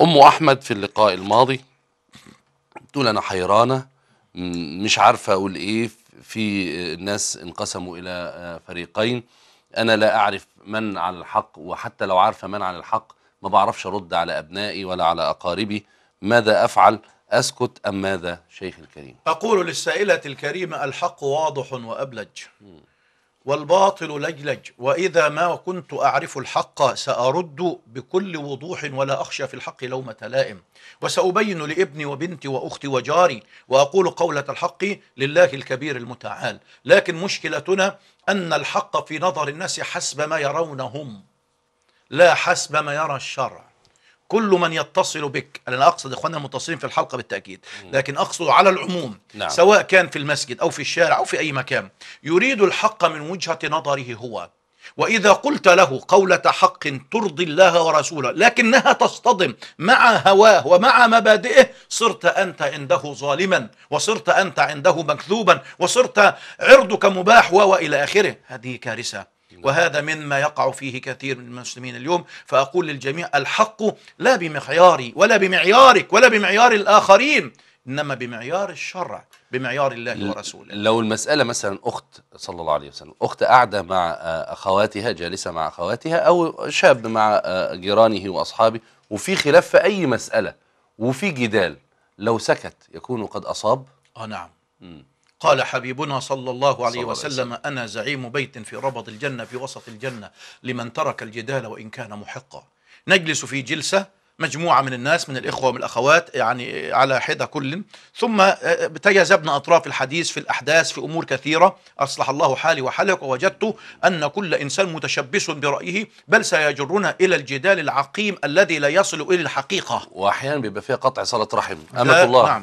ام احمد في اللقاء الماضي بتقول انا حيرانه مش عارفه اقول ايه في ناس انقسموا الى آه، فريقين انا لا اعرف من على الحق وحتى لو عارفه من على الحق ما بعرفش ارد على ابنائي ولا على اقاربي ماذا افعل اسكت ام ماذا شيخ الكريم اقول للسائله الكريمه الحق واضح وابلج والباطل لجلج وإذا ما كنت أعرف الحق سأرد بكل وضوح ولا أخشى في الحق لومة لائم وسأبين لابني وبنتي وأختي وجاري وأقول قولة الحق لله الكبير المتعال لكن مشكلتنا أن الحق في نظر الناس حسب ما يرونهم لا حسب ما يرى الشرع كل من يتصل بك انا اقصد اخواننا المتصلين في الحلقه بالتاكيد لكن اقصد على العموم نعم. سواء كان في المسجد او في الشارع او في اي مكان يريد الحق من وجهه نظره هو واذا قلت له قوله حق ترضي الله ورسوله لكنها تصطدم مع هواه ومع مبادئه صرت انت عنده ظالما وصرت انت عنده مكذوبا وصرت عرضك مباح والى اخره هذه كارثه وهذا مما يقع فيه كثير من المسلمين اليوم فأقول للجميع الحق لا بمعياري ولا بمعيارك ولا بمعيار الآخرين إنما بمعيار الشرع بمعيار الله ورسوله لو المسألة مثلا أخت صلى الله عليه وسلم أخت قاعدة مع آه، أخواتها جالسة مع أخواتها أو شاب مع آه، جيرانه وأصحابه وفي خلاف في أي مسألة وفي جدال لو سكت يكون قد أصاب آه نعم م. قال حبيبنا صلى الله عليه وسلم أنا زعيم بيت في ربض الجنة في وسط الجنة لمن ترك الجدال وإن كان محقا نجلس في جلسة مجموعة من الناس من الإخوة ومن الأخوات يعني على حدة كل ثم آه، تجاذبنا أطراف الحديث في الأحداث في أمور كثيرة أصلح الله حالي وحالك ووجدت أن كل إنسان متشبث برأيه بل سيجرنا إلى الجدال العقيم الذي لا يصل إلى الحقيقة وأحيانا بيبقى فيها قطع صلة رحم أمة الله نعم.